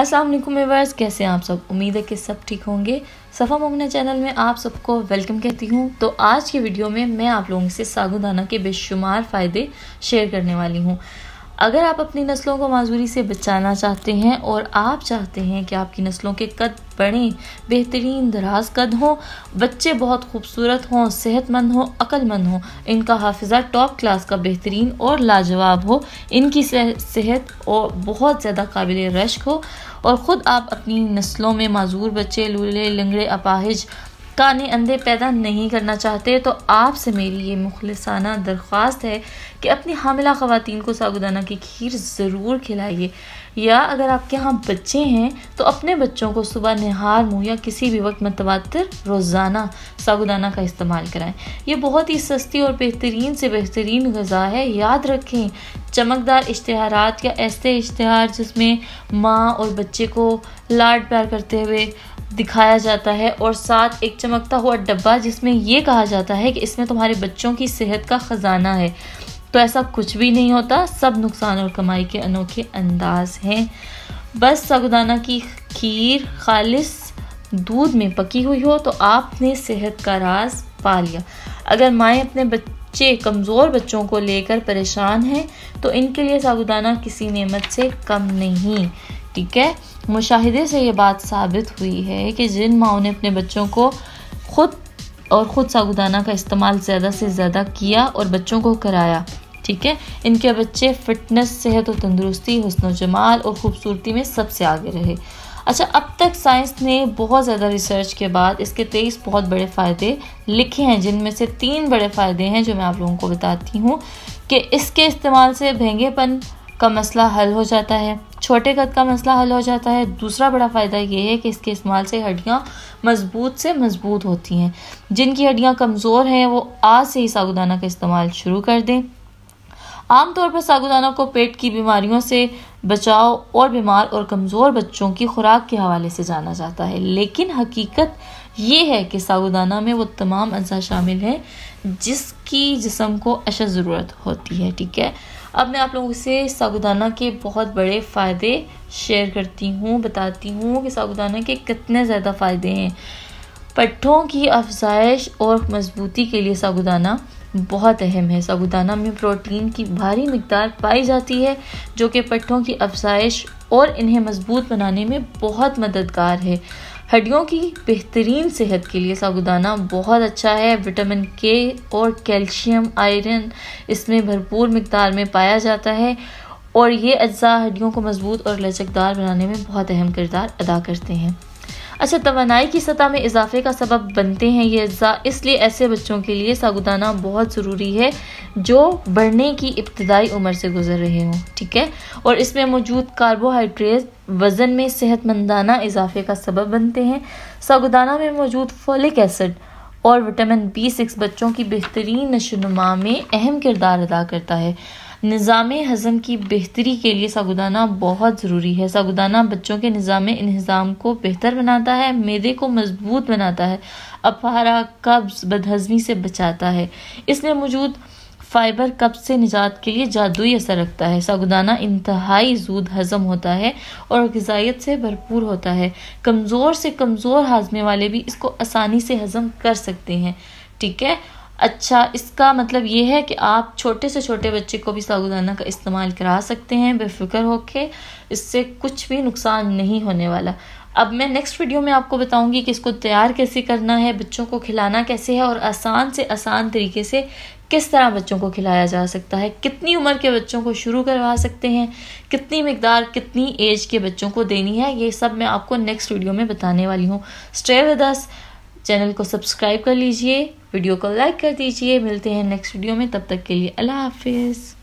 अस्सलाम वालेकुम एवर्स कैसे हैं आप सब उम्मीद है कि सब ठीक होंगे सफ़ा मोगना चैनल में आप सबको वेलकम कहती हूँ तो आज की वीडियो में मैं आप लोगों से सागुदाना के बेशुमार फ़ायदे शेयर करने वाली हूँ अगर आप अपनी नस्लों को माजूरी से बचाना चाहते हैं और आप चाहते हैं कि आपकी नस्लों के कद बड़े बेहतरीन दराज कद हों बच्चे बहुत खूबसूरत हों सेहतमंद हों अक्लमंद हों इनका हाफिज़ा टॉप क्लास का बेहतरीन और लाजवाब हो इनकी सेहत और बहुत ज़्यादा काबिल रश्क हो और ख़ुद आप अपनी नस्लों में माजूर बच्चे लूले लंगड़े अपाहिज कानी अंधे पैदा नहीं करना चाहते तो आपसे मेरी ये मुखलसाना दरख्वास्त है कि अपनी हामिला खातन को सागुदाना की खीर ज़रूर खिलाइए या अगर आपके यहाँ बच्चे हैं तो अपने बच्चों को सुबह नहार मुँह या किसी भी वक्त मतवातर रोज़ाना सागुदाना का इस्तेमाल कराएं यह बहुत ही सस्ती और बेहतरीन से बेहतरीन गज़ा है याद रखें चमकदार इश्तहार या ऐसे इश्तहार जिसमें माँ और बच्चे को लाड प्यार करते हुए दिखाया जाता है और साथ एक चमकता हुआ डब्बा जिसमें ये कहा जाता है कि इसमें तुम्हारे बच्चों की सेहत का ख़जाना है तो ऐसा कुछ भी नहीं होता सब नुकसान और कमाई के अनोखे अंदाज हैं बस सागुदाना की खीर खालिश दूध में पकी हुई हो तो आपने सेहत का राज पा लिया अगर माएँ अपने बच्चे कमज़ोर बच्चों को लेकर परेशान हैं तो इनके लिए साबुदाना किसी नेमत से कम नहीं ठीक है मुशाहिदे से ये बात साबित हुई है कि जिन माओ ने अपने बच्चों को खुद और ख़ुद सागुदाना का इस्तेमाल ज़्यादा से ज़्यादा किया और बच्चों को कराया ठीक है इनके बच्चे फिटनेस सेहत और तंदुरुस्ती हसन जमाल और ख़ूबसूरती में सबसे आगे रहे अच्छा अब तक साइंस ने बहुत ज़्यादा रिसर्च के बाद इसके तेईस बहुत बड़े फ़ायदे लिखे हैं जिनमें से तीन बड़े फ़ायदे हैं जो मैं आप लोगों को बताती हूँ कि इसके इस्तेमाल से भेंगेपन का मसला हल हो जाता है छोटे कद का मसला हल हो जाता है दूसरा बड़ा फ़ायदा ये है कि इसके इस्तेमाल से हड्डियाँ मजबूत से मजबूत होती हैं जिनकी हड्डियाँ कमज़ोर हैं वो आज से ही साबुदाना का इस्तेमाल शुरू कर दें आमतौर पर साबुदाना को पेट की बीमारियों से बचाव और बीमार और कमज़ोर बच्चों की खुराक के हवाले से जाना जाता है लेकिन हकीकत ये है कि साबुदाना में वो तमाम अज्जा शामिल हैं जिसकी जिसम को अशद ज़रूरत होती है ठीक है अब मैं आप लोगों से साबुदाना के बहुत बड़े फ़ायदे शेयर करती हूँ बताती हूँ कि साबुदाना के कितने ज़्यादा फ़ायदे हैं पट्ठों की अफजाइश और मजबूती के लिए साबुदाना बहुत अहम है साबुदाना में प्रोटीन की भारी मकदार पाई जाती है जो कि पट्ठों की अफजाइश और इन्हें मजबूत बनाने में बहुत मददगार है हड्डियों की बेहतरीन सेहत के लिए साबुदाना बहुत अच्छा है विटामिन के और कैल्शियम आयरन इसमें भरपूर मकदार में पाया जाता है और ये अज्जा हड्डियों को मजबूत और लचकदार बनाने में बहुत अहम किरदार अदा करते हैं अच्छा तोनाई की सतह में इजाफे का सबब बनते हैं ये अज्जा इसलिए ऐसे बच्चों के लिए सागुदाना बहुत ज़रूरी है जो बढ़ने की इब्तदाई उम्र से गुजर रहे हों ठीक है और इसमें मौजूद कार्बोहाइड्रेट वज़न में सेहतमंदाना इजाफे का सबब बनते हैं सागुदाना में मौजूद फोलिक एसिड और विटामिन बी सिक्स बच्चों की बेहतरीन नशोनुमा में अहम किरदार अदा करता है निज़ाम हज़म की बेहतरी के लिए सागुदाना बहुत ज़रूरी है सागुदाना बच्चों के निज़ाम इन्हज़ाम को बेहतर बनाता है मैदे को मजबूत बनाता है अपहारा कब्ज़ बदहज़मी से बचाता है इसमें मौजूद फाइबर कब्ज से निजात के लिए जादुई असर रखता है सागुदाना इंतहाई जूद हजम होता है और गजाइत से भरपूर होता है कमज़ोर से कमज़ोर हाजमे वाले भी इसको आसानी से हजम कर सकते हैं ठीक है अच्छा इसका मतलब ये है कि आप छोटे से छोटे बच्चे को भी साबुदाना का इस्तेमाल करा सकते हैं बेफिक्र होके इससे कुछ भी नुकसान नहीं होने वाला अब मैं नेक्स्ट वीडियो में आपको बताऊंगी कि इसको तैयार कैसे करना है बच्चों को खिलाना कैसे है और आसान से आसान तरीके से किस तरह बच्चों को खिलाया जा सकता है कितनी उम्र के बच्चों को शुरू करवा सकते हैं कितनी मकदार कितनी एज के बच्चों को देनी है ये सब मैं आपको नेक्स्ट वीडियो में बताने वाली हूँ स्टे विद अस चैनल को सब्सक्राइब कर लीजिए वीडियो को लाइक कर दीजिए मिलते हैं नेक्स्ट वीडियो में तब तक के लिए अल्लाह हाफिज़